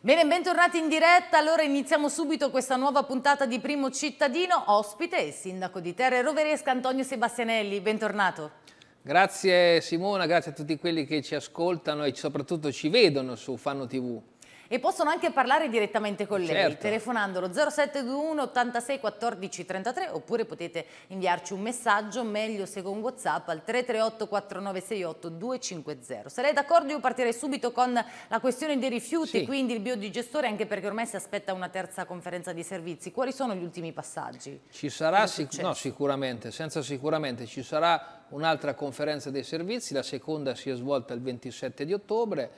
Bene, bentornati in diretta. Allora iniziamo subito questa nuova puntata di Primo Cittadino. Ospite il sindaco di Terre Roveresca Antonio Sebastianelli. Bentornato. Grazie Simona, grazie a tutti quelli che ci ascoltano e soprattutto ci vedono su Fanno TV e possono anche parlare direttamente con lei certo. telefonandolo 0721 86 14 33 oppure potete inviarci un messaggio meglio se con Whatsapp al 338 4968 250. Sarei d'accordo io partirei subito con la questione dei rifiuti, sì. quindi il biodigestore anche perché ormai si aspetta una terza conferenza di servizi. Quali sono gli ultimi passaggi? Ci sarà sic no, sicuramente, senza sicuramente ci sarà un'altra conferenza dei servizi, la seconda si è svolta il 27 di ottobre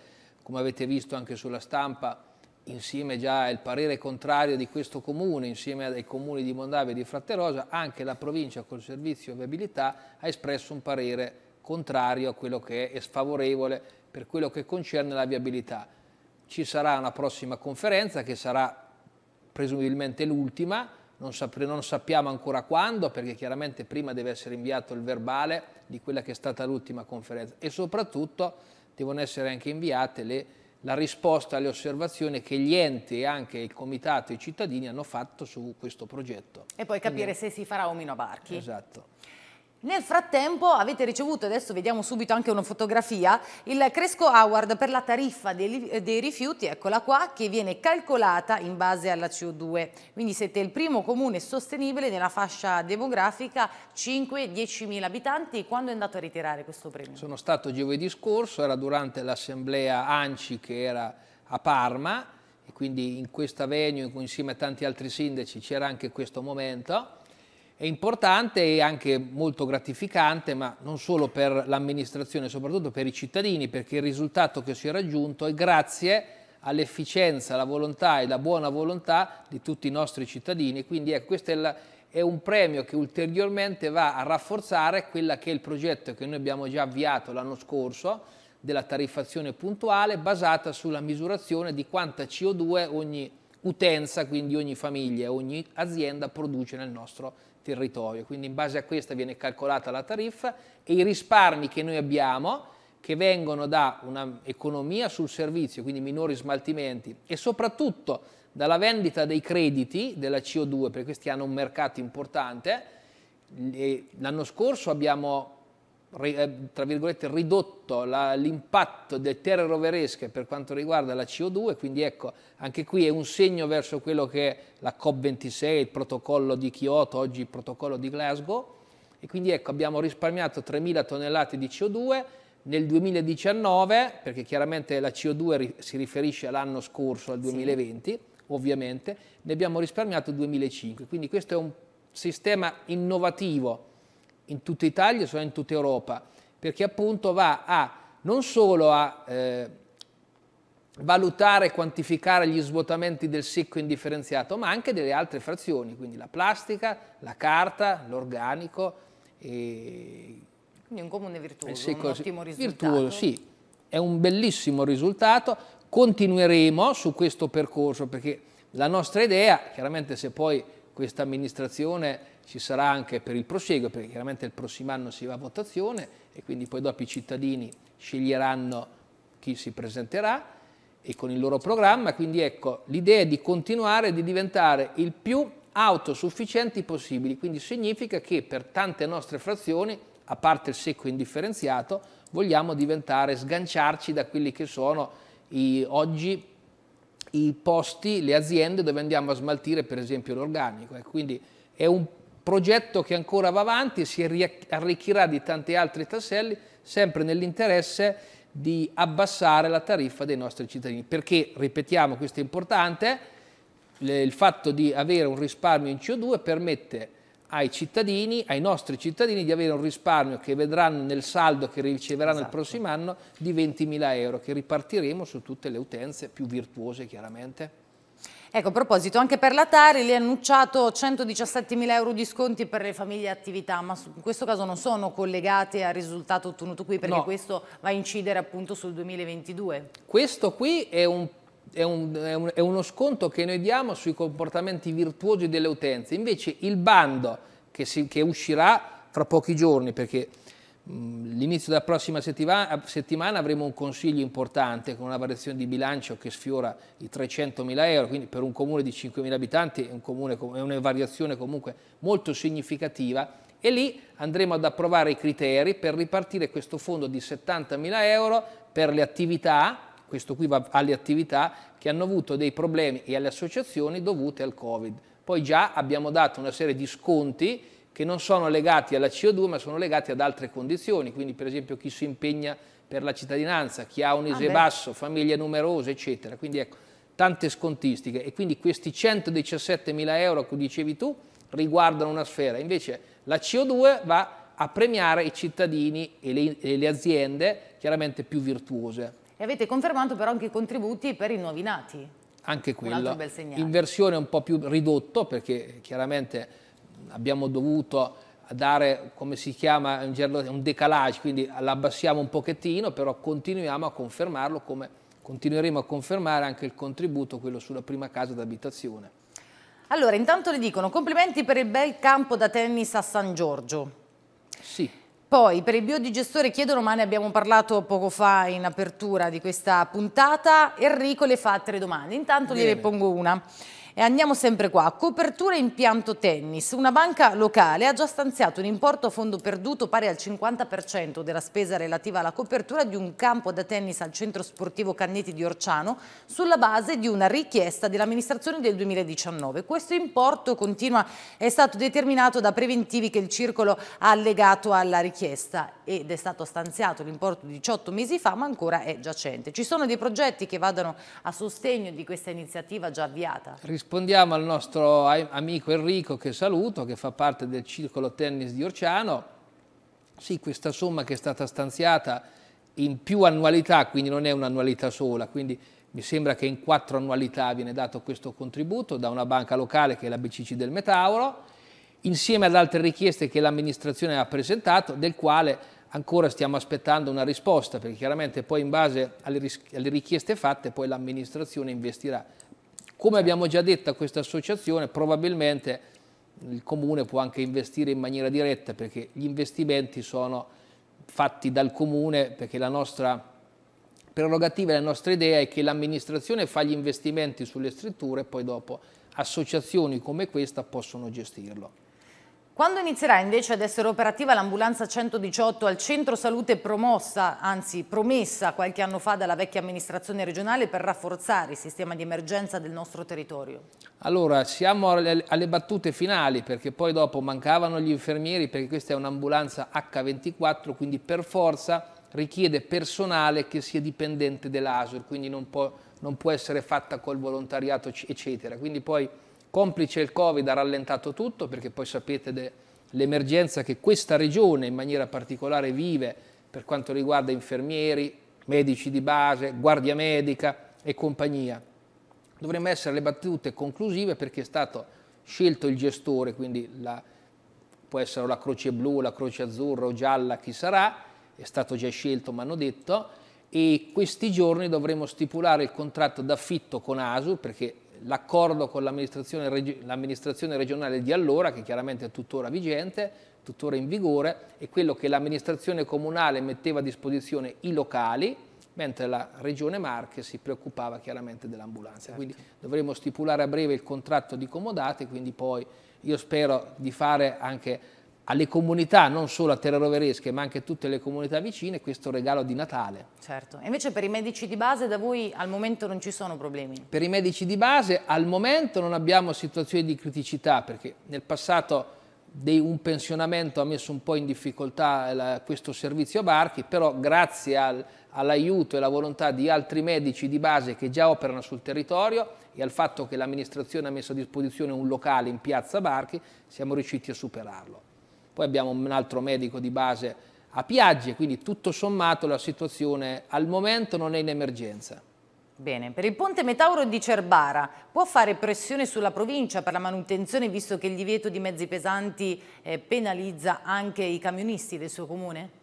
come avete visto anche sulla stampa, insieme già al parere contrario di questo comune, insieme ai comuni di Mondavia e di Fratterosa, anche la provincia col servizio viabilità ha espresso un parere contrario a quello che è sfavorevole per quello che concerne la viabilità. Ci sarà una prossima conferenza che sarà presumibilmente l'ultima, non, non, sappiamo ancora quando perché chiaramente prima deve essere inviato il verbale di quella che è stata l'ultima conferenza e soprattutto devono essere anche inviate le, la risposta alle osservazioni che gli enti e anche il comitato e i cittadini hanno fatto su questo progetto. E poi capire Quindi, se si farà o meno a Barchi. Esatto. Nel frattempo avete ricevuto, adesso vediamo subito anche una fotografia, il Cresco Award per la tariffa dei, dei, rifiuti, eccola qua, che viene calcolata in base alla CO2. Quindi siete il primo comune sostenibile nella fascia demografica 5-10 mila abitanti. Quando è andato a ritirare questo premio? Sono stato giovedì scorso, era durante l'assemblea ANCI che era a Parma e quindi in questa venue insieme a tanti altri sindaci c'era anche questo momento è importante e anche molto gratificante, ma non solo per l'amministrazione, soprattutto per i cittadini, perché il risultato che si è raggiunto è grazie all'efficienza, alla volontà e alla buona volontà di tutti i nostri cittadini. Quindi eh, questo è, la, è un premio che ulteriormente va a rafforzare quello che è il progetto che noi abbiamo già avviato l'anno scorso della tariffazione puntuale basata sulla misurazione di quanta CO2 ogni utenza, quindi ogni famiglia, ogni azienda produce nel nostro territorio. Quindi in base a questa viene calcolata la tariffa e i risparmi che noi abbiamo, che vengono da un'economia sul servizio, quindi minori smaltimenti e soprattutto dalla vendita dei crediti della CO2, perché questi hanno un mercato importante. L'anno scorso abbiamo eh, tra virgolette, ridotto l'impatto delle terre roveresche per quanto riguarda la CO2, quindi ecco, anche qui è un segno verso quello che è la COP26, il protocollo di Kyoto, oggi il protocollo di Glasgow, e quindi ecco, abbiamo risparmiato 3.000 tonnellate di CO2 nel 2019, perché chiaramente la CO2 ri- si riferisce all'anno scorso, al 2020, sì. ovviamente, ne abbiamo risparmiato 2.500, quindi questo è un sistema innovativo in tutta Italia, cioè in tutta Europa, perché appunto va a non solo a eh, valutare e quantificare gli svuotamenti del secco indifferenziato, ma anche delle altre frazioni, quindi la plastica, la carta, l'organico. E... Quindi un comune virtuoso, secco, un ottimo risultato. Virtuoso, sì, è un bellissimo risultato. Continueremo su questo percorso perché la nostra idea, chiaramente se poi questa amministrazione ci sarà anche per il prosieguo, perché chiaramente il prossimo anno si va a votazione e quindi poi dopo i cittadini sceglieranno chi si presenterà e con il loro programma, quindi ecco l'idea è di continuare di diventare il più autosufficienti possibili, quindi significa che per tante nostre frazioni, a parte il secco indifferenziato, vogliamo diventare, sganciarci da quelli che sono i, oggi i posti, le aziende dove andiamo a smaltire per esempio l'organico. quindi è un progetto che ancora va avanti e si arricchirà di tanti altri tasselli, sempre nell'interesse di abbassare la tariffa dei nostri cittadini. Perché, ripetiamo, questo è importante, il fatto di avere un risparmio in CO2 permette ai cittadini, ai nostri cittadini, di avere un risparmio che vedranno nel saldo che riceveranno esatto. il prossimo anno di 20.000 euro, che ripartiremo su tutte le utenze più virtuose chiaramente. Ecco, a proposito, anche per la Tari lei ha annunciato 117.000 euro di sconti per le famiglie e attività, ma in questo caso non sono collegate al risultato ottenuto qui, perché no. questo va a incidere appunto sul 2022. Questo qui è un è, un, è, un, è uno sconto che noi diamo sui comportamenti virtuosi delle utenze. Invece il bando che, si, che uscirà fra pochi giorni, perché L'inizio della prossima settima, settimana, avremo un consiglio importante con una variazione di bilancio che sfiora i 300.000 euro, quindi per un comune di 5.000 abitanti è, un comune, è, una variazione comunque molto significativa e lì andremo ad approvare i criteri per ripartire questo fondo di 70.000 euro per le attività questo qui va alle attività che hanno avuto dei problemi e alle associazioni dovute al Covid. Poi già abbiamo dato una serie di sconti che non sono legati alla CO2 ma sono legati ad altre condizioni, quindi per esempio chi si impegna per la cittadinanza, chi ha un ISE ah basso, famiglie numerose, eccetera. Quindi ecco, tante scontistiche e quindi questi 117 mila euro che dicevi tu riguardano una sfera, invece la CO2 va a premiare i cittadini e le, e le aziende chiaramente più virtuose. E avete confermato però anche i contributi per i nuovi nati. Anche quello, in versione un po' più ridotto perché chiaramente abbiamo dovuto dare, come si chiama un decalage, quindi l'abbassiamo un pochettino, però continuiamo a confermarlo come continueremo a confermare anche il contributo, quello sulla prima casa d'abitazione. Allora, intanto le dicono complimenti per il bel campo da tennis a San Giorgio. Sì. Poi per il biodigestore chiedo ma ne abbiamo parlato poco fa in apertura di questa puntata, Enrico le fa tre domande, intanto gliele pongo una. E andiamo sempre qua. Copertura impianto tennis. Una banca locale ha già stanziato un importo a fondo perduto pari al 50% della spesa relativa alla copertura di un campo da tennis al centro sportivo Canneti di Orciano sulla base di una richiesta dell'amministrazione del 2019. Questo importo continua è stato determinato da preventivi che il circolo ha allegato alla richiesta ed è stato stanziato l'importo 18 mesi fa ma ancora è giacente. Ci sono dei progetti che vadano a sostegno di questa iniziativa già avviata? Rispondiamo al nostro amico Enrico che saluto che fa parte del circolo tennis di Orciano. Sì, questa somma che è stata stanziata in più annualità, quindi non è un'annualità sola, quindi mi sembra che in quattro annualità viene dato questo contributo da una banca locale che è la BCC del Metauro, insieme ad altre richieste che l'amministrazione ha presentato, del quale ancora stiamo aspettando una risposta perché chiaramente poi in base alle, alle richieste fatte poi l'amministrazione investirà. Come certo. abbiamo già detto a questa associazione probabilmente il comune può anche investire in maniera diretta perché gli investimenti sono fatti dal comune perché la nostra prerogativa e la nostra idea è che l'amministrazione fa gli investimenti sulle strutture e poi dopo associazioni come questa possono gestirlo. Quando inizierà invece ad essere operativa l'ambulanza 118 al centro salute promossa, anzi promessa qualche anno fa dalla vecchia amministrazione regionale per rafforzare il sistema di emergenza del nostro territorio? Allora, siamo alle battute finali perché poi dopo mancavano gli infermieri perché questa è un'ambulanza H24, quindi per forza richiede personale che sia dipendente dell'ASUR, quindi non può, non può essere fatta col volontariato eccetera. Quindi poi Complice il Covid ha rallentato tutto perché poi sapete l'emergenza che questa regione in maniera particolare vive per quanto riguarda infermieri, medici di base, guardia medica e compagnia. Dovremmo essere le battute conclusive perché è stato scelto il gestore, quindi la, può essere la croce blu, la croce azzurra o gialla, chi sarà, è stato già scelto mi hanno detto, e questi giorni dovremo stipulare il contratto d'affitto con ASU perché l'accordo con l'amministrazione, l'amministrazione regionale di allora, che chiaramente è tuttora vigente, tuttora in vigore, è quello che l'amministrazione comunale metteva a disposizione i locali, mentre la regione Marche si preoccupava chiaramente dell'ambulanza. Certo. Quindi dovremo stipulare a breve il contratto di comodate, quindi poi io spero di fare anche alle comunità, non solo a Terroveresche, ma anche a tutte le comunità vicine, questo regalo di Natale. Certo, e invece per i medici di base da voi al momento non ci sono problemi? Per i medici di base al momento non abbiamo situazioni di criticità, perché nel passato un pensionamento ha messo un po' in difficoltà questo servizio a Barchi, però grazie al, all'aiuto e alla volontà di altri medici di base che già operano sul territorio e al fatto che l'amministrazione ha messo a disposizione un locale in piazza Barchi, siamo riusciti a superarlo. Poi abbiamo un altro medico di base a Piagge, quindi tutto sommato la situazione al momento non è in emergenza. Bene, per il ponte Metauro di Cerbara può fare pressione sulla provincia per la manutenzione visto che il divieto di mezzi pesanti eh, penalizza anche i camionisti del suo comune?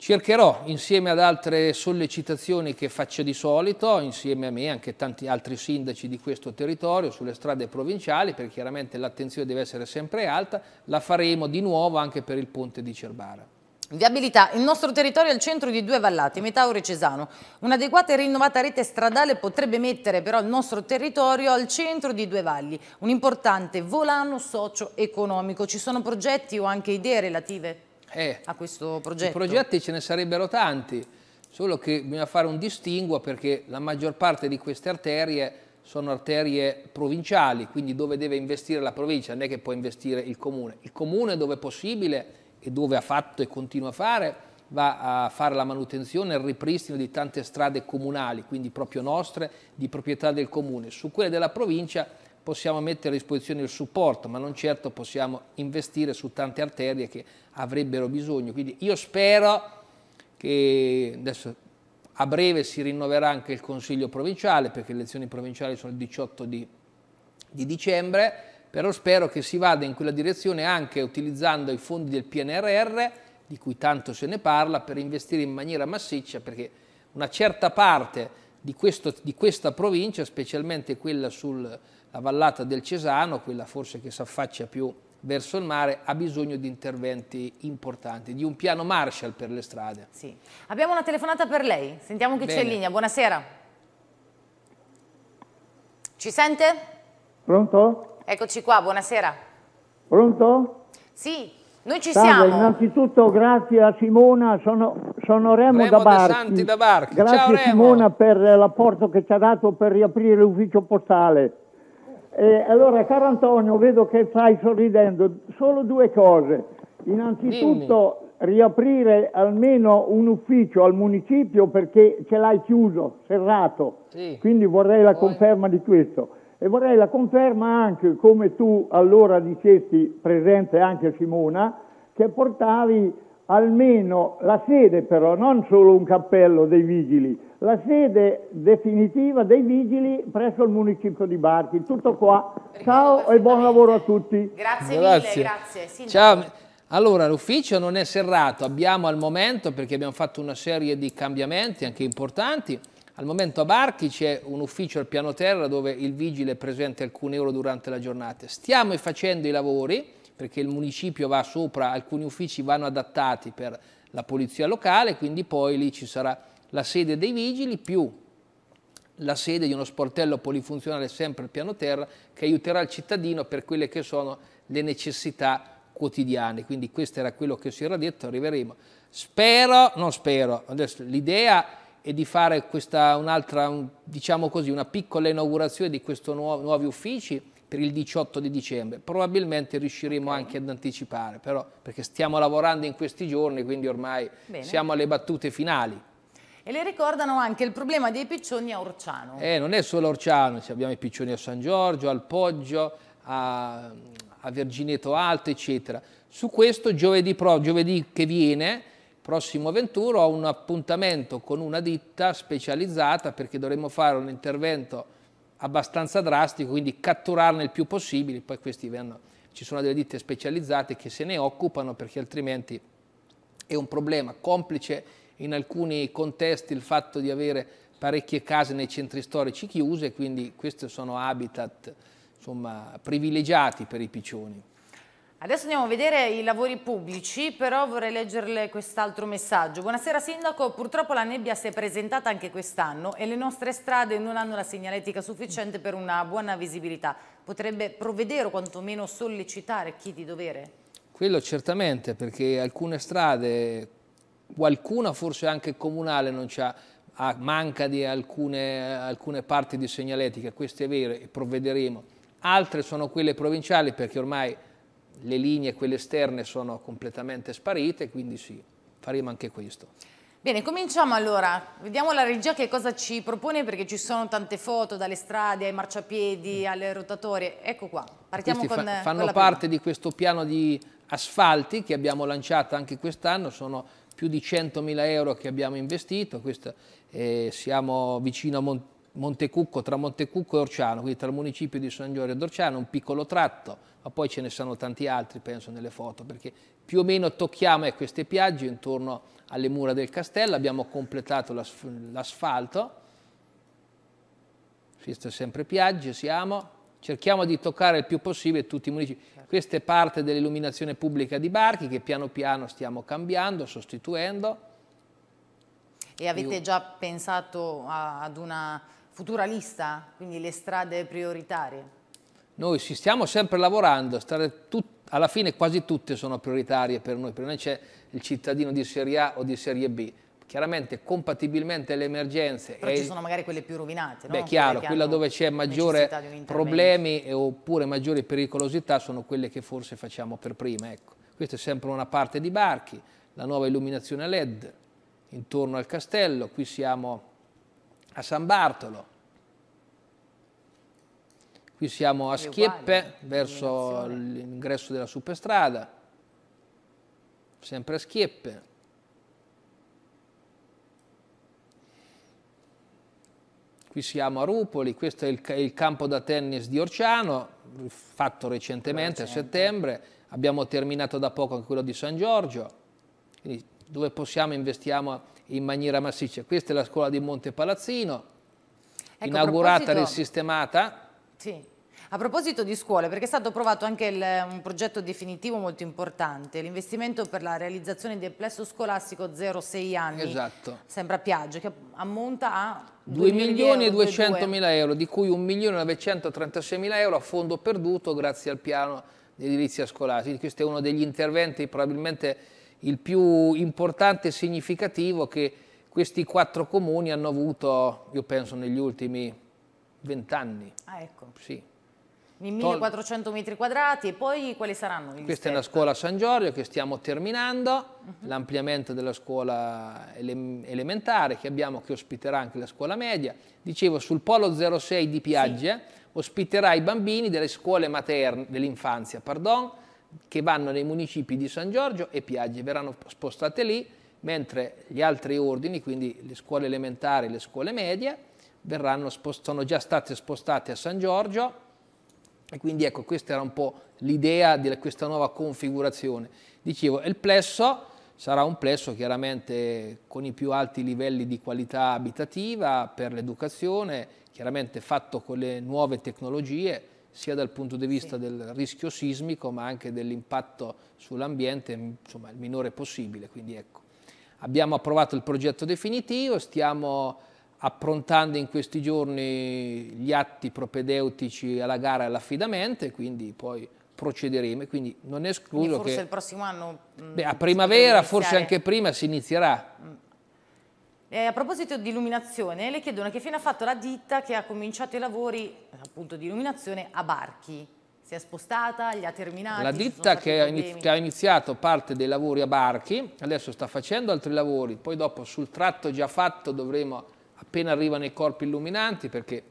Cercherò, insieme ad altre sollecitazioni che faccio di solito, insieme a me e anche tanti altri sindaci di questo territorio, sulle strade provinciali, perché chiaramente l'attenzione deve essere sempre alta, la faremo di nuovo anche per il ponte di Cerbara. Viabilità. Il nostro territorio è al centro di due vallate, Metauro e Cesano. Un'adeguata e rinnovata rete stradale potrebbe mettere però il nostro territorio al centro di due valli, un importante volano socio-economico. Ci sono progetti o anche idee relative? eh, a questo progetto? I progetti ce ne sarebbero tanti, solo che bisogna fare un distinguo perché la maggior parte di queste arterie sono arterie provinciali, quindi dove deve investire la provincia, non è che può investire il comune. Il comune dove è possibile e dove ha fatto e continua a fare, va a fare la manutenzione e il ripristino di tante strade comunali, quindi proprio nostre, di proprietà del comune. Su quelle della provincia possiamo mettere a disposizione il supporto, ma non certo possiamo investire su tante arterie che avrebbero bisogno. Quindi io spero che adesso a breve si rinnoverà anche il Consiglio provinciale, perché le elezioni provinciali sono il 18 di, di dicembre, però spero che si vada in quella direzione anche utilizzando i fondi del PNRR, di cui tanto se ne parla, per investire in maniera massiccia, perché una certa parte di, questo, di questa provincia, specialmente quella sul la vallata del Cesano, quella forse che si affaccia più verso il mare, ha bisogno di interventi importanti, di un piano Marshall per le strade. Sì. Abbiamo una telefonata per lei, sentiamo chi c'è in linea. Buonasera. Ci sente? Pronto? Eccoci qua, buonasera. Pronto? Sì, noi ci Salve, siamo. innanzitutto grazie a Simona, sono, sono Remo, Remo da Barchi. Da Barchi. Grazie Ciao, Simona per l'apporto che ci ha dato per riaprire l'ufficio postale. Eh, allora, caro Antonio, vedo che stai sorridendo. Solo due cose. Innanzitutto, Dimmi. riaprire almeno un ufficio al municipio perché ce l'hai chiuso, serrato. Sì. Quindi vorrei la conferma di questo. E vorrei la conferma anche, come tu allora dicesti, presente anche Simona, che portavi almeno la sede però, non solo un cappello dei vigili, la sede definitiva dei vigili presso il municipio di Barchi. Tutto qua. Ciao e buon lavoro a tutti. Grazie, grazie. mille, grazie. Sì, Ciao. Allora, l'ufficio non è serrato, abbiamo al momento, perché abbiamo fatto una serie di cambiamenti anche importanti, al momento a Barchi c'è un ufficio al piano terra dove il vigile è presente alcune ore durante la giornata. Stiamo facendo i lavori, perché il municipio va sopra, alcuni uffici vanno adattati per la polizia locale, quindi poi lì ci sarà la sede dei vigili più la sede di uno sportello polifunzionale sempre al piano terra che aiuterà il cittadino per quelle che sono le necessità quotidiane. Quindi questo era quello che si era detto, arriveremo. Spero, non spero, adesso l'idea è di fare questa un'altra, un, diciamo così, una piccola inaugurazione di questi nuovi, nuovi uffici per il 18 di dicembre. Probabilmente riusciremo anche ad anticipare, però, perché stiamo lavorando in questi giorni, quindi ormai Bene. siamo alle battute finali. E le ricordano anche il problema dei piccioni a Orciano. Eh, non è solo a Orciano, abbiamo i piccioni a San Giorgio, al Poggio, a, a Vergineto Alto, eccetera. Su questo giovedì, pro, giovedì che viene, prossimo 21, ho un appuntamento con una ditta specializzata perché dovremmo fare un intervento abbastanza drastico, quindi catturarne il più possibile, poi questi vengono, ci sono delle ditte specializzate che se ne occupano perché altrimenti è un problema complice in alcuni contesti il fatto di avere parecchie case nei centri storici chiuse, quindi questi sono habitat insomma, privilegiati per i piccioni. Adesso andiamo a vedere i lavori pubblici, però vorrei leggerle quest'altro messaggio. Buonasera Sindaco, purtroppo la nebbia si è presentata anche quest'anno e le nostre strade non hanno la segnaletica sufficiente per una buona visibilità. Potrebbe provvedere o quantomeno sollecitare chi di dovere? Quello certamente, perché alcune strade qualcuna forse anche comunale non c'ha ha, manca di alcune, alcune, parti di segnaletica, questo è vero e provvederemo. Altre sono quelle provinciali perché ormai le linee, quelle esterne, sono completamente sparite, quindi sì, faremo anche questo. Bene, cominciamo allora. Vediamo la regia che cosa ci propone perché ci sono tante foto dalle strade ai marciapiedi, mm. alle rotatorie. Ecco qua, partiamo Questi con, fa, Fanno con parte prima. di questo piano di asfalti che abbiamo lanciato anche quest'anno, sono più di 100.000 euro che abbiamo investito, Questo, eh, siamo vicino a Mon Montecucco, tra Montecucco e Orciano, quindi tra il municipio di San Giorgio ed Orciano, un piccolo tratto, ma poi ce ne sono tanti altri, penso, nelle foto, perché più o meno tocchiamo eh, queste piagge intorno alle mura del castello, abbiamo completato l'asfalto, queste sempre piagge siamo, cerchiamo di toccare il più possibile tutti i municipi. Questa è parte dell'illuminazione pubblica di Barchi che piano piano stiamo cambiando, sostituendo. E avete già pensato a, ad una futura lista, quindi le strade prioritarie? Noi ci stiamo sempre lavorando, alla fine quasi tutte sono prioritarie per noi, per noi c'è il cittadino di serie A o di serie B, chiaramente compatibilmente alle emergenze. Però ci sono magari quelle più rovinate, no? Beh, chiaro, quella dove c'è maggiore problemi oppure maggiore pericolosità sono quelle che forse facciamo per prima, ecco. Questa è sempre una parte di barchi, la nuova illuminazione LED intorno al castello, qui siamo a San Bartolo, qui siamo a Schieppe verso l'ingresso della superstrada, sempre a Schieppe, Qui siamo a Rupoli, questo è il, il campo da tennis di Orciano, fatto recentemente Recente. a settembre, abbiamo terminato da poco anche quello di San Giorgio, quindi dove possiamo investiamo in maniera massiccia. Questa è la scuola di Monte Palazzino, ecco, inaugurata e sistemata. Sì. A proposito di scuole, perché è stato approvato anche il, un progetto definitivo molto importante, l'investimento per la realizzazione del plesso scolastico 0-6 anni, esatto. sempre a Piaggio, che ammonta a 2 milioni e 200 mila euro, di cui 1 milione e 936 mila euro a fondo perduto grazie al piano di edilizia scolastica. Questo è uno degli interventi probabilmente il più importante e significativo che questi quattro comuni hanno avuto, io penso, negli ultimi vent'anni. Ah, ecco. Sì. In 1400 metri quadrati e poi quali saranno gli Questa step? è la scuola San Giorgio che stiamo terminando, uh mhm. -huh. l'ampliamento della scuola ele elementare che abbiamo che ospiterà anche la scuola media. Dicevo sul polo 06 di Piagge sì. ospiterà i bambini delle scuole materne, dell'infanzia, pardon, che vanno nei municipi di San Giorgio e Piagge, verranno spostate lì, mentre gli altri ordini, quindi le scuole elementari e le scuole medie, verranno sono già state spostate a San Giorgio e quindi ecco, questa era un po' l'idea di questa nuova configurazione. Dicevo, il plesso sarà un plesso chiaramente con i più alti livelli di qualità abitativa per l'educazione, chiaramente fatto con le nuove tecnologie, sia dal punto di vista sì. del rischio sismico ma anche dell'impatto sull'ambiente, insomma il minore possibile. Quindi ecco, abbiamo approvato il progetto definitivo, stiamo approntando in questi giorni gli atti propedeutici alla gara e all'affidamento e quindi poi procederemo. Quindi non escludo quindi forse che... Forse il prossimo anno... Mm, Beh, a primavera, forse anche prima, si inizierà. Mm. Eh, a proposito di illuminazione, le chiedono che fine ha fatto la ditta che ha cominciato i lavori appunto di illuminazione a Barchi. Si è spostata, li ha terminati? La ditta che ha iniziato parte dei lavori a Barchi, adesso sta facendo altri lavori, poi dopo sul tratto già fatto dovremo appena arrivano i corpi illuminanti perché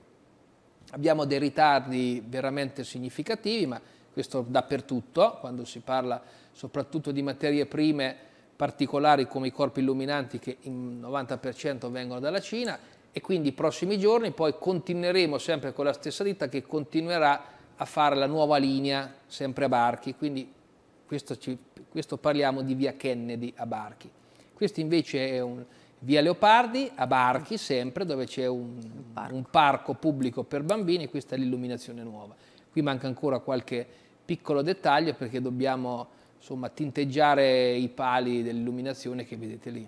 abbiamo dei ritardi veramente significativi, ma questo dappertutto, quando si parla soprattutto di materie prime particolari come i corpi illuminanti che in 90% vengono dalla Cina e quindi i prossimi giorni poi continueremo sempre con la stessa ditta che continuerà a fare la nuova linea sempre a Barchi, quindi questo, ci, questo parliamo di via Kennedy a Barchi. Questo invece è un, Via Leopardi, a Barchi mm. sempre, dove c'è un, un, parco pubblico per bambini, qui sta l'illuminazione nuova. Qui manca ancora qualche piccolo dettaglio perché dobbiamo insomma, tinteggiare i pali dell'illuminazione che vedete lì.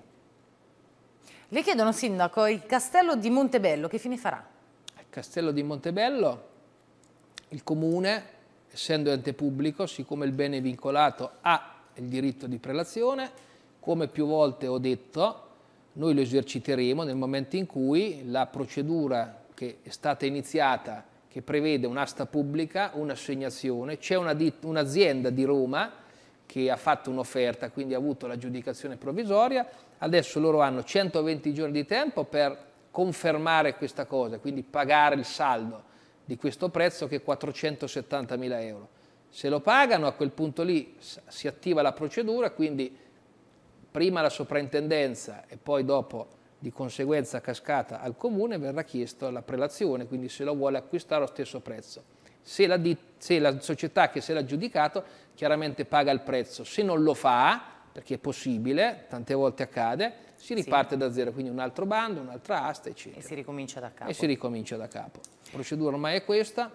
Le chiedono, Sindaco, il castello di Montebello che fine farà? Il castello di Montebello, il comune, essendo ente pubblico, siccome il bene è vincolato, ha il diritto di prelazione, come più volte ho detto, noi lo eserciteremo nel momento in cui la procedura che è stata iniziata, che prevede un'asta pubblica, un'assegnazione, c'è un'azienda di Roma che ha fatto un'offerta, quindi ha avuto l'aggiudicazione provvisoria, adesso loro hanno 120 giorni di tempo per confermare questa cosa, quindi pagare il saldo di questo prezzo che è 470 mila euro. Se lo pagano a quel punto lì si attiva la procedura, quindi prima alla soprintendenza e poi dopo di conseguenza cascata al comune verrà chiesto la prelazione, quindi se lo vuole acquistare allo stesso prezzo. Se la, se la società che se l'ha giudicato chiaramente paga il prezzo, se non lo fa, perché è possibile, tante volte accade, si riparte sì. da zero, quindi un altro bando, un'altra asta, eccetera. E si ricomincia da capo. E si ricomincia da capo. La procedura ormai è questa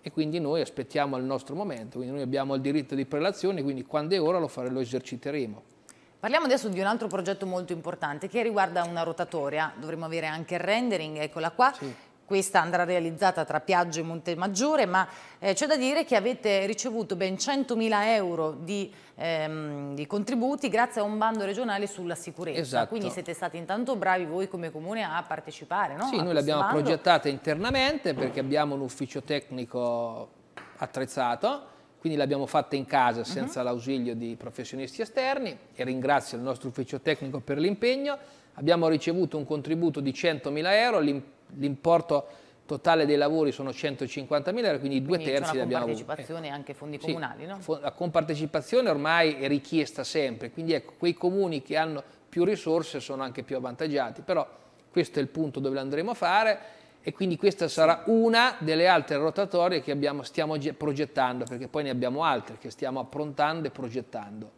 e quindi noi aspettiamo il nostro momento, quindi noi abbiamo il diritto di prelazione, quindi quando è ora lo, fare, lo eserciteremo. Parliamo adesso di un altro progetto molto importante che riguarda una rotatoria, dovremmo avere anche il rendering, eccola qua. Sì. Questa andrà realizzata tra Piaggio e Monte Maggiore, ma eh, c'è da dire che avete ricevuto ben 100.000 euro di, ehm, di, contributi grazie a un bando regionale sulla sicurezza. Esatto. Quindi siete stati intanto bravi voi come comune a partecipare, no? Sì, a noi l'abbiamo progettata internamente perché abbiamo un ufficio tecnico attrezzato, quindi l'abbiamo fatta in casa mhm. senza uh -huh. l'ausilio di professionisti esterni e ringrazio il nostro ufficio tecnico per l'impegno. Abbiamo ricevuto un contributo di 100.000 euro, l'importo totale dei lavori sono 150.000 euro, quindi, quindi due terzi li abbiamo Con partecipazione e eh, anche fondi comunali, sì, no? La compartecipazione ormai è richiesta sempre, quindi ecco, quei comuni che hanno più risorse sono anche più avvantaggiati, però questo è il punto dove lo andremo a fare e quindi questa sarà una delle altre rotatorie che abbiamo, stiamo progettando, perché poi ne abbiamo altre che stiamo approntando e progettando.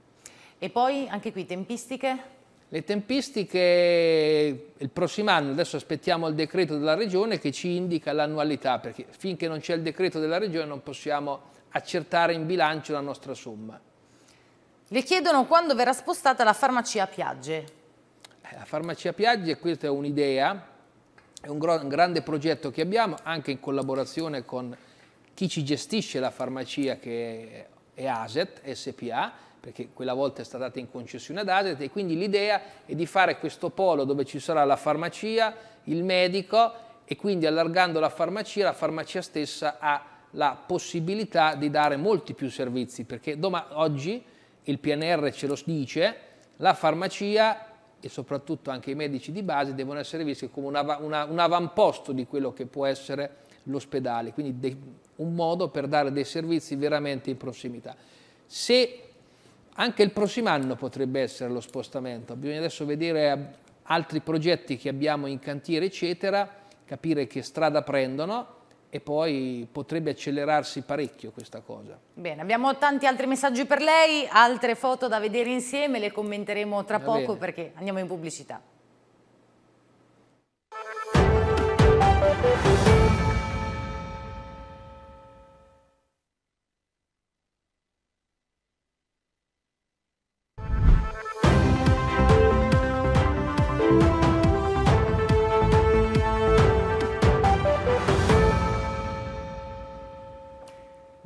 E poi anche qui tempistiche? Le tempistiche il prossimo anno, adesso aspettiamo il decreto della regione che ci indica l'annualità, perché finché non c'è il decreto della regione non possiamo accertare in bilancio la nostra somma. Le chiedono quando verrà spostata la farmacia Piagge. Eh, la farmacia Piagge, questa è un'idea, è un, un grande progetto che abbiamo anche in collaborazione con chi ci gestisce la farmacia che è ASET, SPA, perché quella volta è stata data in concessione ad ASET e quindi l'idea è di fare questo polo dove ci sarà la farmacia, il medico e quindi allargando la farmacia, la farmacia stessa ha la possibilità di dare molti più servizi perché domani, oggi il PNR ce lo dice, la farmacia e soprattutto anche i medici di base devono essere visti come una, una, un avamposto di quello che può essere l'ospedale, quindi de, un modo per dare dei servizi veramente in prossimità. Se anche il prossimo anno potrebbe essere lo spostamento, bisogna adesso vedere eh, altri progetti che abbiamo in cantiere, eccetera, capire che strada prendono e poi potrebbe accelerarsi parecchio questa cosa. Bene, abbiamo tanti altri messaggi per lei, altre foto da vedere insieme, le commenteremo tra Va poco bene. perché andiamo in pubblicità.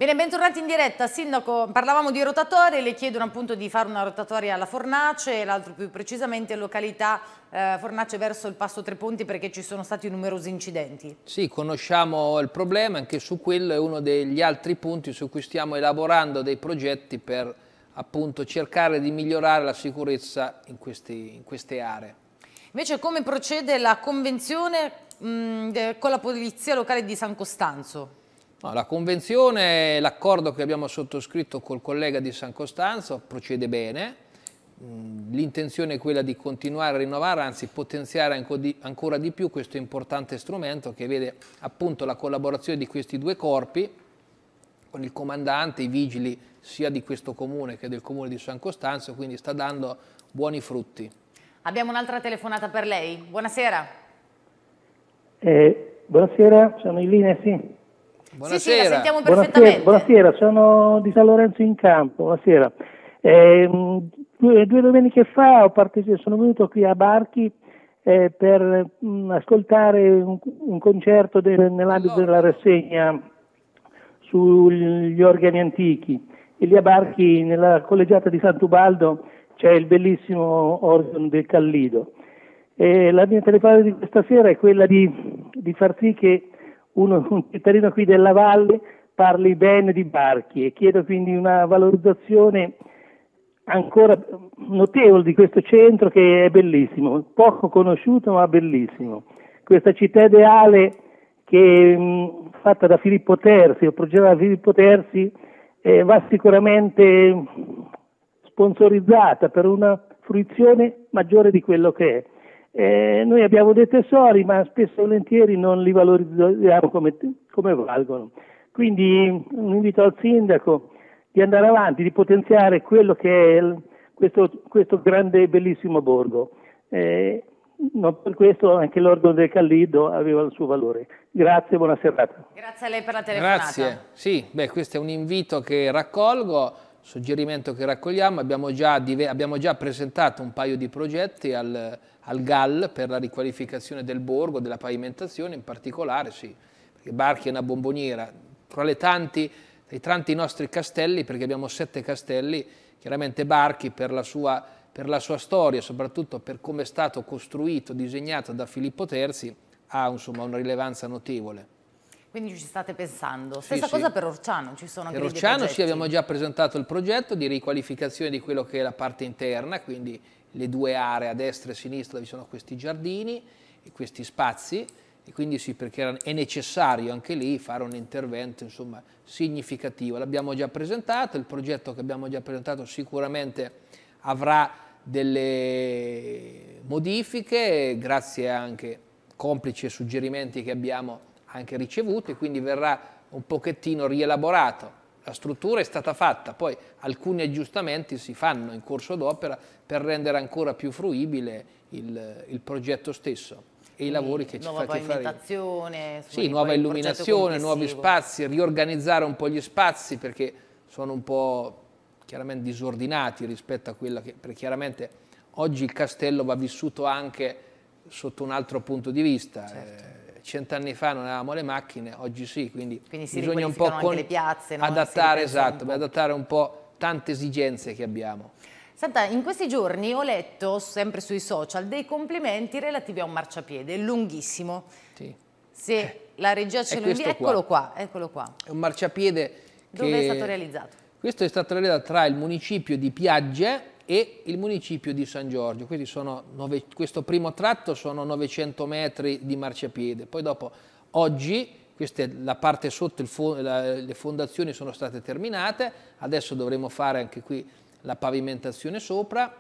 Bene, bentornati in diretta. Sindaco, parlavamo di rotatorie, le chiedono appunto di fare una rotatoria alla Fornace, l'altro più precisamente località eh, Fornace verso il Passo Tre Ponti perché ci sono stati numerosi incidenti. Sì, conosciamo il problema, anche su quello è uno degli altri punti su cui stiamo elaborando dei progetti per appunto cercare di migliorare la sicurezza in, questi, in queste aree. Invece come procede la convenzione mh, mm, eh, con la Polizia Locale di San Costanzo? No, la convenzione, l'accordo che abbiamo sottoscritto col collega di San Costanzo procede bene, mm, l'intenzione è quella di continuare a rinnovare, anzi potenziare ancora di più questo importante strumento che vede appunto la collaborazione di questi due corpi con il comandante, i vigili sia di questo comune che del comune di San Costanzo, quindi sta dando buoni frutti. Abbiamo un'altra telefonata per lei. Buonasera. Eh, buonasera, sono in linea, sì. Buonasera. Sì, sì, la sentiamo perfettamente. Buonasera, buonasera, sono di San Lorenzo in Campo, buonasera. Eh, due, due, domeniche fa sono venuto qui a Barchi eh, per mh, mm, ascoltare un, un concerto de, nell'ambito della rassegna sugli organi antichi e lì a Barchi, nella collegiata di Sant'Ubaldo, c'è il bellissimo organo del Callido. E la mia telefonata di questa sera è quella di, di far sì che uno, un cittadino qui della Valle parli bene di barchi e chiedo quindi una valorizzazione ancora notevole di questo centro che è bellissimo, poco conosciuto ma bellissimo. Questa città ideale che mh, fatta da Filippo Terzi, o progettata da Filippo Terzi, eh, va sicuramente sponsorizzata per una fruizione maggiore di quello che è. Eh, noi abbiamo dei tesori, ma spesso e volentieri non li valorizziamo come, come, valgono. Quindi un mm, invito al sindaco di andare avanti, di potenziare quello che è il, questo, questo, grande e bellissimo borgo. Eh, non per questo anche l'organo del Callido aveva il suo valore. Grazie, buona serata. Grazie a lei per la telefonata. Grazie. Sì, beh, questo è un invito che raccolgo suggerimento che raccogliamo, abbiamo già, abbiamo già presentato un paio di progetti al, al GAL per la riqualificazione del borgo, della pavimentazione in particolare, sì, perché Barchi è una bomboniera, tra le tanti, i tanti nostri castelli, perché abbiamo sette castelli, chiaramente Barchi per la sua, per la sua storia, soprattutto per come è stato costruito, disegnato da Filippo III, ha insomma, una rilevanza notevole. Quindi ci state pensando. Stessa sì, cosa sì. per Orciano, ci sono anche per Orciano sì, abbiamo già presentato il progetto di riqualificazione di quello che è la parte interna, quindi le due aree a destra e a sinistra dove ci sono questi giardini e questi spazi e quindi sì, perché è necessario anche lì fare un intervento insomma, significativo. L'abbiamo già presentato, il progetto che abbiamo già presentato sicuramente avrà delle modifiche, grazie anche complici e suggerimenti che abbiamo anche ricevuto e quindi verrà un pochettino rielaborato. La struttura è stata fatta, poi alcuni aggiustamenti si fanno in corso d'opera per rendere ancora più fruibile il, il progetto stesso e i lavori che ci fa che fare. Sì, nuova illuminazione, nuovi spazi, riorganizzare un po' gli spazi perché sono un po' chiaramente disordinati rispetto a quella che perché chiaramente oggi il castello va vissuto anche sotto un altro punto di vista. Eh, certo. Eh, cent'anni fa non avevamo le macchine, oggi sì, quindi, quindi bisogna un po' con... piazze, no? adattare, esatto, un adattare un po' tante esigenze che abbiamo. Santa, in questi giorni ho letto, sempre sui social, dei complimenti relativi a un marciapiede lunghissimo. Sì. Se eh, la regia ce lo invia, eccolo qua. eccolo qua. È un marciapiede Dove è stato realizzato? Questo è stato realizzato tra il municipio di Piagge, e il municipio di San Giorgio, quindi nove, questo primo tratto sono 900 metri di marciapiede, poi dopo oggi queste, la parte sotto fo la, le fondazioni sono state terminate, adesso dovremo fare anche qui la pavimentazione sopra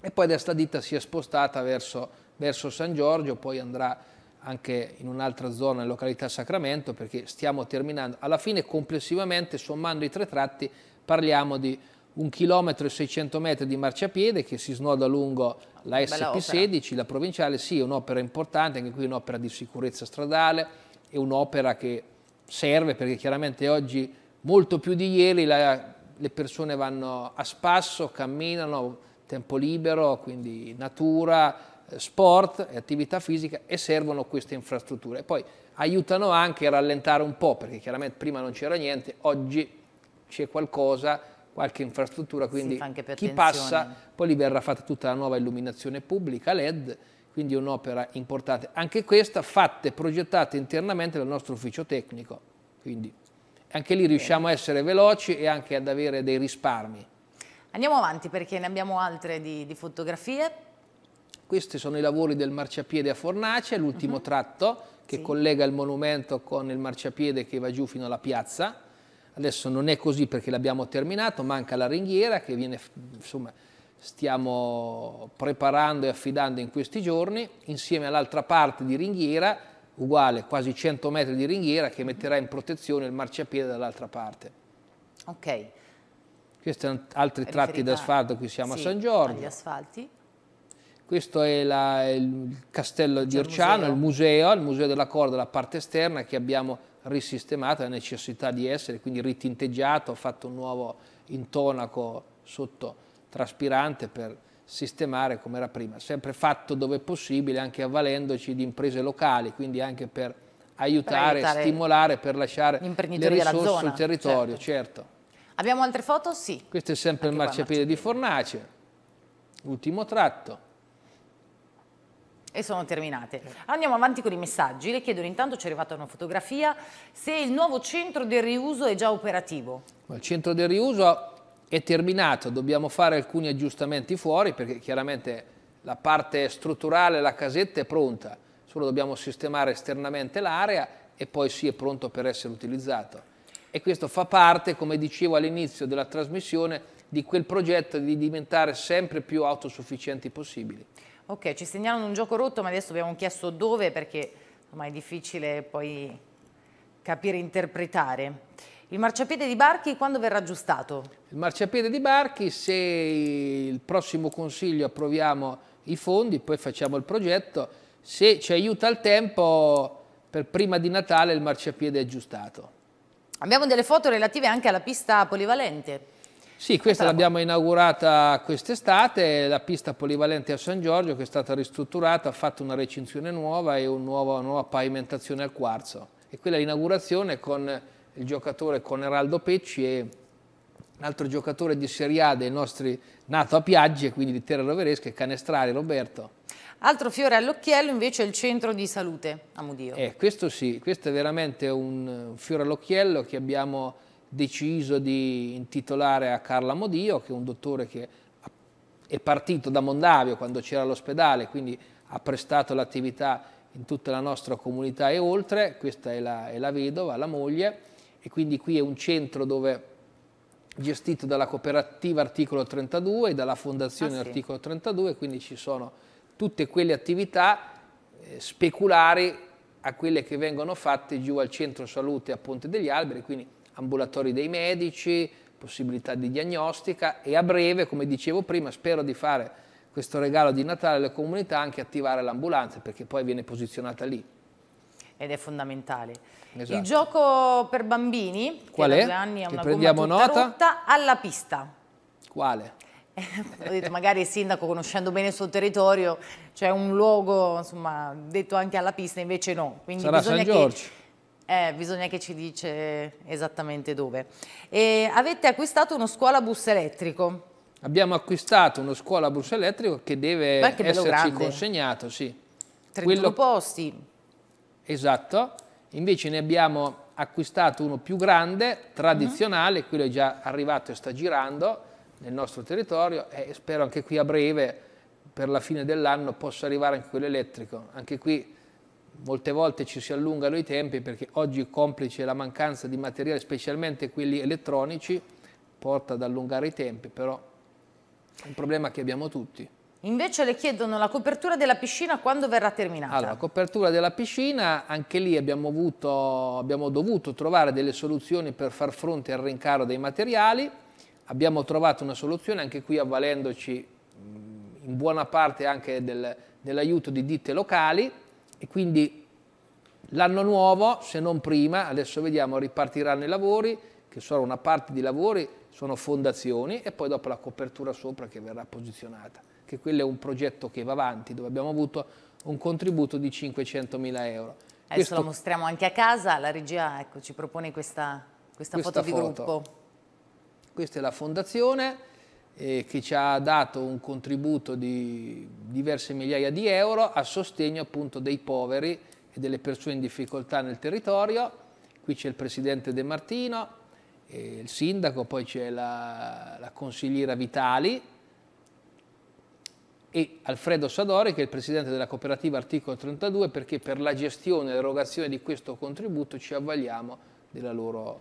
e poi questa ditta si è spostata verso, verso San Giorgio, poi andrà anche in un'altra zona, in località Sacramento, perché stiamo terminando. Alla fine complessivamente, sommando i tre tratti, parliamo di un chilometro e 600 metri di marciapiede che si snoda lungo la SP16, la provinciale, sì è un'opera importante, anche qui è un'opera di sicurezza stradale, è un'opera che serve perché chiaramente oggi molto più di ieri la, le persone vanno a spasso, camminano, tempo libero, quindi natura, eh, sport e attività fisica e servono queste infrastrutture. poi aiutano anche a rallentare un po' perché chiaramente prima non c'era niente, oggi c'è qualcosa qualche infrastruttura, quindi chi passa poi lì verrà fatta tutta la nuova illuminazione pubblica LED, quindi un'opera importante. Anche questa fatta e progettata internamente dal nostro ufficio tecnico, quindi anche lì riusciamo a essere veloci e anche ad avere dei risparmi. Andiamo avanti perché ne abbiamo altre di, di fotografie. Questi sono i lavori del marciapiede a Fornace, l'ultimo uh mhm. -huh. tratto che sì. collega il monumento con il marciapiede che va giù fino alla piazza Adesso non è così perché l'abbiamo terminato, manca la ringhiera che viene, insomma, stiamo preparando e affidando in questi giorni, insieme all'altra parte di ringhiera, uguale quasi 100 metri di ringhiera che metterà in protezione il marciapiede dall'altra parte. Ok. Questi sono altri Riferita... tratti d'asfalto, qui siamo sì, a San Giorgio. Gli asfalti. Questo è la, il castello di Orciano, il museo, il museo della corda, la parte esterna che abbiamo risistemato, la necessità di essere, quindi ritinteggiato, fatto un nuovo intonaco sotto traspirante per sistemare come era prima, sempre fatto dove possibile, anche avvalendoci di imprese locali, quindi anche per aiutare, per aiutare stimolare, per lasciare le risorse sul territorio, certo. certo. Abbiamo altre foto? Sì. Questo è sempre anche il marciapiede di Fornace, ultimo tratto. E sono terminate. Andiamo avanti con i messaggi. Le chiedono intanto, ci è arrivata una fotografia, se il nuovo centro del riuso è già operativo. Il centro del riuso è terminato, dobbiamo fare alcuni aggiustamenti fuori perché chiaramente la parte strutturale, la casetta è pronta, solo dobbiamo sistemare esternamente l'area e poi sì è pronto per essere utilizzato. E questo fa parte, come dicevo all'inizio della trasmissione, di quel progetto di diventare sempre più autosufficienti possibili. Ok, ci segnalano un gioco rotto, ma adesso abbiamo chiesto dove perché ormai è difficile poi capire e interpretare. Il marciapiede di Barchi quando verrà aggiustato? Il marciapiede di Barchi, se il prossimo consiglio approviamo i fondi, poi facciamo il progetto, se ci aiuta il tempo per prima di Natale il marciapiede è aggiustato. Abbiamo delle foto relative anche alla pista polivalente. Sì, questa l'abbiamo inaugurata quest'estate, la pista polivalente a San Giorgio che è stata ristrutturata, ha fatto una recinzione nuova e un nuovo, una nuova pavimentazione al quarzo. E quella è l'inaugurazione con il giocatore con Eraldo Pecci e un altro giocatore di Serie A dei nostri nato a Piagge, quindi di Terra Roveresca, Canestrari Roberto. Altro fiore all'occhiello invece è il centro di salute a Mudio. Eh, questo sì, questo è veramente un fiore all'occhiello che abbiamo deciso di intitolare a Carla Modio, che è un dottore che è partito da Mondavio quando c'era l'ospedale, quindi ha prestato l'attività in tutta la nostra comunità e oltre, questa è la, è la vedova, la moglie, e quindi qui è un centro dove gestito dalla cooperativa articolo 32 e dalla fondazione ah, sì. articolo 32, quindi ci sono tutte quelle attività eh, speculari a quelle che vengono fatte giù al centro salute a Ponte degli Alberi, quindi ambulatori dei medici, possibilità di diagnostica e a breve, come dicevo prima, spero di fare questo regalo di Natale alle comunità anche attivare l'ambulanza perché poi viene posizionata lì. Ed è fondamentale. Esatto. Il gioco per bambini, Qual è? anni ha una prendiamo gomma tutta nota? rotta, alla pista. Quale? Eh, ho detto, magari il sindaco conoscendo bene il suo territorio c'è cioè un luogo insomma, detto anche alla pista invece no quindi Sarà San Giorgio. che eh, bisogna che ci dice esattamente dove. E avete acquistato uno scuolabus elettrico. Abbiamo acquistato uno scuolabus elettrico che deve Beh, che esserci grande. consegnato, sì. 31 Quello... posti. Esatto. Invece ne abbiamo acquistato uno più grande, tradizionale, mm -hmm. quello è già arrivato e sta girando nel nostro territorio e spero anche qui a breve, per la fine dell'anno, possa arrivare anche quello elettrico. Anche qui molte volte ci si allungano i tempi perché oggi complice la mancanza di materiali, specialmente quelli elettronici, porta ad allungare i tempi, però è un problema che abbiamo tutti. Invece le chiedono la copertura della piscina quando verrà terminata? Allora, copertura della piscina, anche lì abbiamo, avuto, abbiamo dovuto trovare delle soluzioni per far fronte al rincaro dei materiali, abbiamo trovato una soluzione anche qui avvalendoci mm, in buona parte anche del, dell'aiuto di ditte locali, e quindi l'anno nuovo, se non prima, adesso vediamo, ripartiranno i lavori, che sono una parte di lavori, sono fondazioni e poi dopo la copertura sopra che verrà posizionata, che quello è un progetto che va avanti, dove abbiamo avuto un contributo di 500 mila euro. Adesso Questo... lo mostriamo anche a casa, la regia ecco, ci propone questa, questa, questa foto di gruppo. Questa è la fondazione, eh, che ci ha dato un contributo di diverse migliaia di euro a sostegno appunto dei poveri e delle persone in difficoltà nel territorio. Qui c'è il presidente De Martino, eh, il sindaco, poi c'è la, la consigliera Vitali, e Alfredo Sadori che è il presidente della cooperativa articolo 32 perché per la gestione e l'erogazione di questo contributo ci avvaliamo della loro,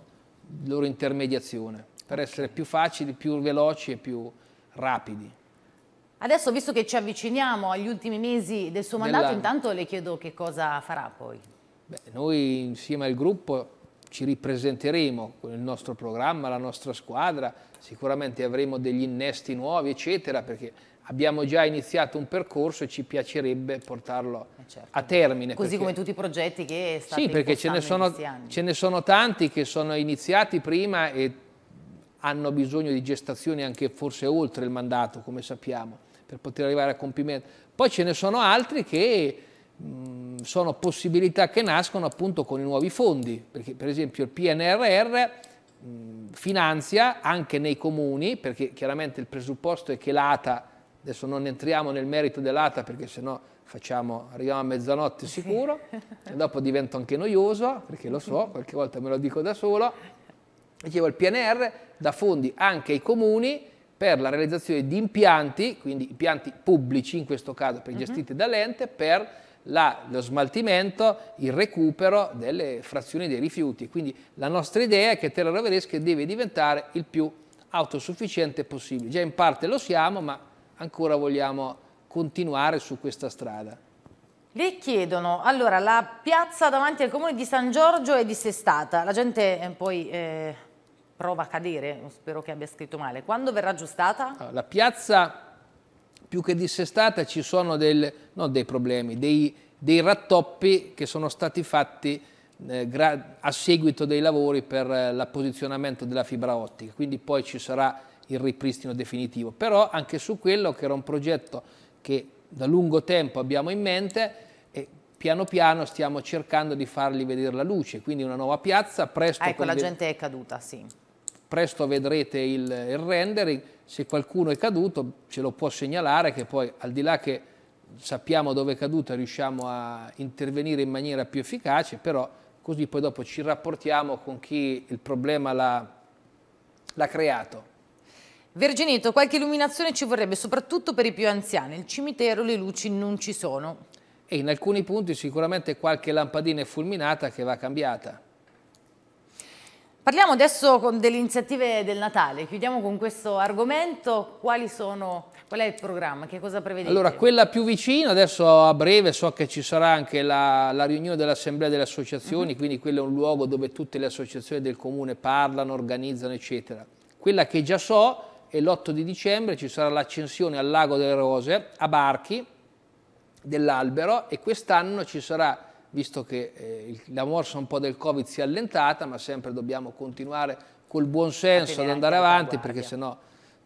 loro intermediazione per essere più facili, più veloci e più rapidi. Adesso, visto che ci avviciniamo agli ultimi mesi del suo mandato, intanto le chiedo che cosa farà poi. Beh, noi insieme al gruppo ci ripresenteremo con il nostro programma, la nostra squadra, sicuramente avremo degli innesti nuovi, eccetera, perché abbiamo già iniziato un percorso e ci piacerebbe portarlo eh, certo. a termine. Così perché... come tutti i progetti che state Sì, perché ce ne, sono, ce ne sono tanti che sono iniziati prima e hanno bisogno di gestazioni anche forse oltre il mandato, come sappiamo, per poter arrivare a compimento. Poi ce ne sono altri che mh, sono possibilità che nascono appunto con i nuovi fondi, perché per esempio il PNRR mh, finanzia anche nei comuni, perché chiaramente il presupposto è che l'ATA, adesso non entriamo nel merito dell'ATA perché sennò facciamo, arriviamo a mezzanotte sicuro, sì. e dopo divento anche noioso, perché lo so, qualche volta me lo dico da solo, dicevo, il PNR dà fondi anche ai comuni per la realizzazione di impianti, quindi impianti pubblici in questo caso, per mhm. gestiti dall'ente, per la, lo smaltimento, il recupero delle frazioni dei rifiuti. Quindi la nostra idea è che Terra Roveresche deve diventare il più autosufficiente possibile. Già in parte lo siamo, ma ancora vogliamo continuare su questa strada. Le chiedono, allora, la piazza davanti al comune di San Giorgio è dissestata, la gente eh, poi... Eh prova a cadere, spero che abbia scritto male, quando verrà aggiustata? Ah, la piazza più che dissestata ci sono del, dei problemi, dei, dei, rattoppi che sono stati fatti eh, a seguito dei lavori per eh, l'apposizionamento della fibra ottica, quindi poi ci sarà il ripristino definitivo. Però anche su quello che era un progetto che da lungo tempo abbiamo in mente e piano piano stiamo cercando di fargli vedere la luce, quindi una nuova piazza presto... ecco, la gente è caduta, sì presto vedrete il, il rendering, se qualcuno è caduto ce lo può segnalare che poi al di là che sappiamo dove è caduto riusciamo a intervenire in maniera più efficace, però così poi dopo ci rapportiamo con chi il problema l'ha creato. Verginito, qualche illuminazione ci vorrebbe, soprattutto per i più anziani. Il cimitero le luci non ci sono. E in alcuni punti sicuramente qualche lampadina è fulminata che va cambiata. Parliamo adesso delle iniziative del Natale, chiudiamo con questo argomento, quali sono, qual è il programma, che cosa prevedete? Allora, quella più vicina, adesso a breve so che ci sarà anche la, la riunione dell'Assemblea delle Associazioni, uh mhm. -huh. quindi quello è un luogo dove tutte le associazioni del Comune parlano, organizzano, eccetera. Quella che già so è l'8 di dicembre, ci sarà l'accensione al Lago delle Rose, a Barchi, dell'albero, e quest'anno ci sarà visto che eh, la morsa un po' del Covid si è allentata, ma sempre dobbiamo continuare col buon senso ad andare avanti, perché se no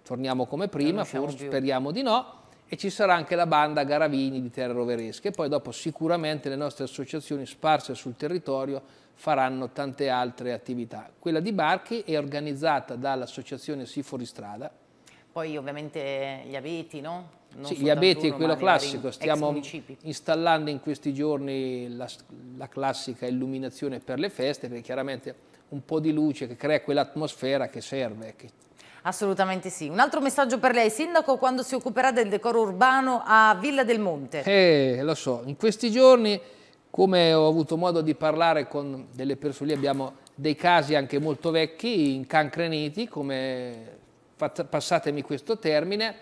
torniamo come prima, forse più. speriamo di no, e ci sarà anche la banda Garavini di Terre Roveresche, e poi dopo sicuramente le nostre associazioni sparse sul territorio faranno tante altre attività. Quella di Barchi è organizzata dall'associazione Siforistrada. Poi ovviamente gli abeti, no? sì, il diabete è quello eh, classico, stiamo installando in questi giorni la, la, classica illuminazione per le feste, perché chiaramente un po' di luce che crea quell'atmosfera che serve. Che... Assolutamente sì. Un altro messaggio per lei, Sindaco, quando si occuperà del decoro urbano a Villa del Monte? Eh, lo so, in questi giorni, come ho avuto modo di parlare con delle persone, lì, abbiamo dei casi anche molto vecchi, incancreniti, come passatemi questo termine,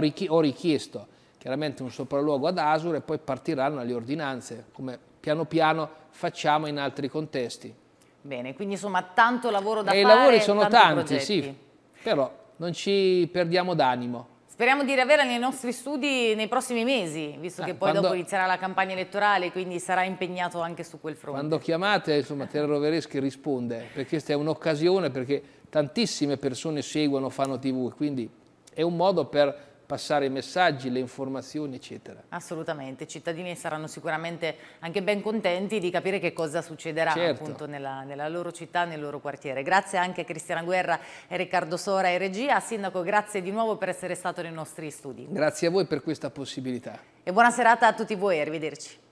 richi ho richiesto chiaramente un sopralluogo ad Asur e poi partiranno le ordinanze, come piano piano facciamo in altri contesti. Bene, quindi insomma tanto lavoro da e fare. I lavori sono tanti, progetti. sì, però non ci perdiamo d'animo. Speriamo di riavere nei nostri studi nei prossimi mesi, visto eh, che poi quando, dopo inizierà la campagna elettorale, quindi sarà impegnato anche su quel fronte. Quando chiamate, insomma, Terra Rovereschi risponde, perché questa è un'occasione, perché tantissime persone seguono, fanno tv, quindi è un modo per passare i messaggi, le informazioni, eccetera. Assolutamente, i cittadini saranno sicuramente anche ben contenti di capire che cosa succederà certo. appunto nella, nella, loro città, nel loro quartiere. Grazie anche a Cristiana Guerra e Riccardo Sora e regia. Sindaco, grazie di nuovo per essere stato nei nostri studi. Grazie a voi per questa possibilità. E buona serata a tutti voi, arrivederci.